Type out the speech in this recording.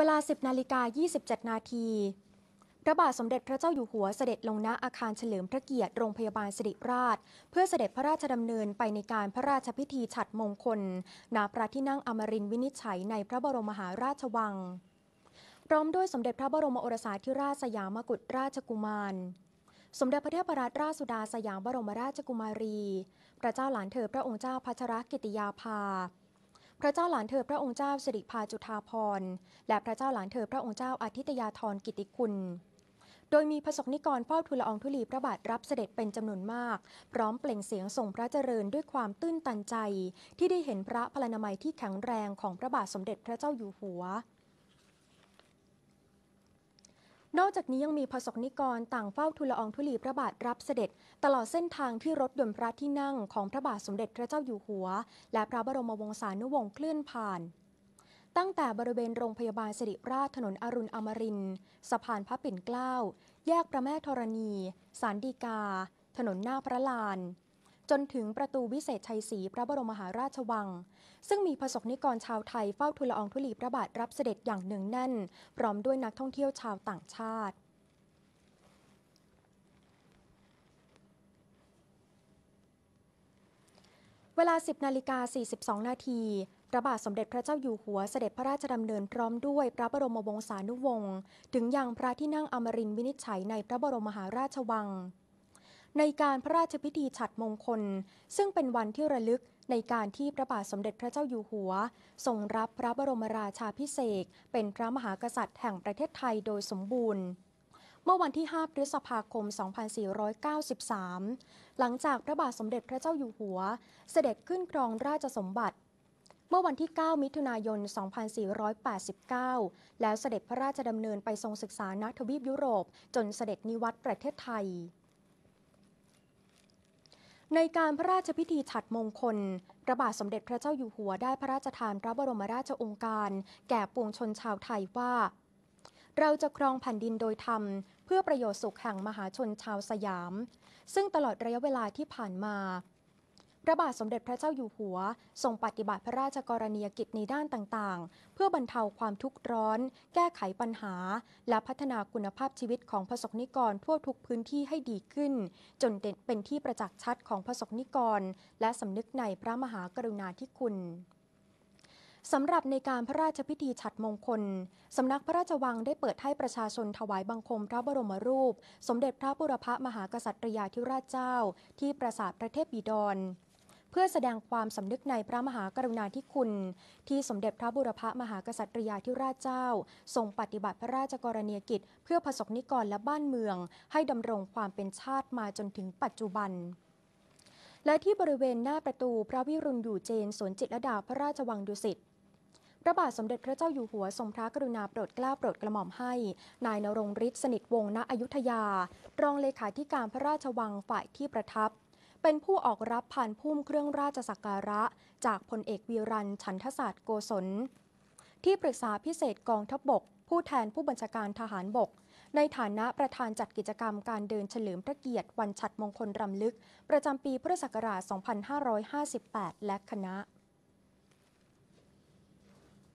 เวลา 10นาฬิกา27นาทีพระบาทสมเด็จพระเจ้าอยู่หัวเสด็จลงณอาคารเฉลิมพระเกียรติโรงพยาบาลสิริราช เพื่อเสด็จพระราชดำเนินไปในการพระราชพิธีฉัตรมงคลณพระที่นั่งอมรินวินิจฉัยในพระบรมมหาราชวัง พร้อมด้วยสมเด็จพระบรมโอรสาธิราชสยามกุฎราชกุมาร สมเด็จพระเทพรัตนราชสุดาสยามบรมราชกุมารี พระเจ้าหลานเธอพระองค์เจ้าพัชรกิติยาภาพระเจ้าหลานเธอพระองค์เจ้าสิริพาจุฑาพรและพระเจ้าหลานเธอพระองค์เจ้าอาทิตยาธรกิติคุณ โดยมีพระสกนิกรเฝ้าทูลอองธุลีพระบาทรับเสด็จเป็นจำนวนมาก พร้อมเปล่งเสียงส่งพระเจริญด้วยความตื้นตันใจที่ได้เห็นพระพลานามัยที่แข็งแรงของพระบาทสมเด็จพระเจ้าอยู่หัวนอกจากนี้ยังมีพระสกนิกรต่างเฝ้าทูลอองธุลีพระบาทรับเสด็จ ตลอดเส้นทางที่รถยนต์พระที่นั่งของพระบาทสมเด็จพระเจ้าอยู่หัว และพระบรมวงศานุวงศ์เคลื่อนผ่าน ตั้งแต่บริเวณโรงพยาบาลสิริราชถนนอรุณอมรินสะพานพระปิ่นเกล้า แยกพระแม่ธรณี สารดีกา ถนนหน้าพระลานจนถึงประตูวิเศษชัยศรีพระบรมมหาราชวัง ซึ่งมีประสบนิกรชาวไทยเฝ้าทูลอองธุลีพระบาท รับเสด็จอย่างหนึ่งแน่น พร้อมด้วยนักท่องเที่ยวชาวต่างชาติ เวลา 10นาฬิกา42 นาที พระบาทสมเด็จพระเจ้าอยู่หัวเสด็จพระราชดำเนินพร้อมด้วยพระบรมวงศานุวงศ์ ถึงยังพระที่นั่งอมรินวินิจฉัยในพระบรมมหาราชวังในการพระราชพิธีฉัดมงคล ซึ่งเป็นวันที่ระลึกในการที่พระบาทสมเด็จพระเจ้าอยู่หัวทรงรับพระบรมราชาพิเศษเป็นพระมหากษัตริย์แห่งประเทศไทยโดยสมบูรณ์ เมื่อวันที่5พฤษภาคม 2493หลังจากพระบาทสมเด็จพระเจ้าอยู่หัว เสด็จขึ้นครองราชสมบัติ เมื่อวันที่ 9 มิถุนายน 2489 แล้วเสด็จพระราชดำเนินไปทรงศึกษานักทวีปยุโรปจนเสด็จนิวัตรประเทศไทยในการพระราชพิธีฉัดมงคลพระบาทสมเด็จพระเจ้าอยู่หัวได้พระราชทานพระบรมราชองค์การ แก่ปวงชนชาวไทยว่า เราจะครองแผ่นดินโดยธรรม เพื่อประโยชน์สุขแห่งมหาชนชาวสยาม ซึ่งตลอดระยะเวลาที่ผ่านมาระบาทสมเด็จพระเจ้าอยู่หัวทรงปฏิบัติพระราชกรณียกิจในด้านต่าง ๆ เพื่อบรรเทาความทุกข์ร้อน แก้ไขปัญหา และพัฒนาคุณภาพชีวิตของประสบนิกร ทั่วทุกพื้นที่ให้ดีขึ้น จนเป็นที่ประจักษ์ชัดของประสบนิกร และสำนึกในพระมหากรุณาธิคุณ สำหรับในการพระราชพิธีฉัดมงคล สำนักพระราชวังได้เปิดให้ประชาชนถวายบังคม พระบรมรูป สมเด็จพระบุรพมหากษัตริยาธิราชเจ้า ที่ปราสาทพระเทพบิดรเพื่อแสดงความสำนึกในพระมหากรุณาธิคุณ ที่สมเด็จพระบุรพมหากษัตริยาธิราชเจ้าทรงปฏิบัติพระราชกรณียกิจเพื่อผสกนิกรและบ้านเมือง ให้ดำรงความเป็นชาติมาจนถึงปัจจุบัน และที่บริเวณหน้าประตูพระวิรุณอยู่เจนสวนจิตรดาพระราชวังดุสิตพระบาทสมเด็จพระเจ้าอยู่หัวทรงพระกรุณาโปรดเกล้าโปรดกระหม่อมให้ นายนรงฤทธิ์สนิทวงศ์ณอยุธยารองเลขาธิการพระราชวังฝ่ายที่ประทับเป็นผู้ออกรับผ่านพุ่มเครื่องราชสักการะจากพลเอกวีรันฉันทศาสตร์โกศล ที่ปรึกษาพิเศษกองทัพบก ผู้แทนผู้บัญชาการทหารบก ในฐานะประธานจัดกิจกรรมการเดินเฉลิมพระเกียรติวันฉัตรมงคลรำลึก ประจำปีพุทธศักราช 2558 และคณะ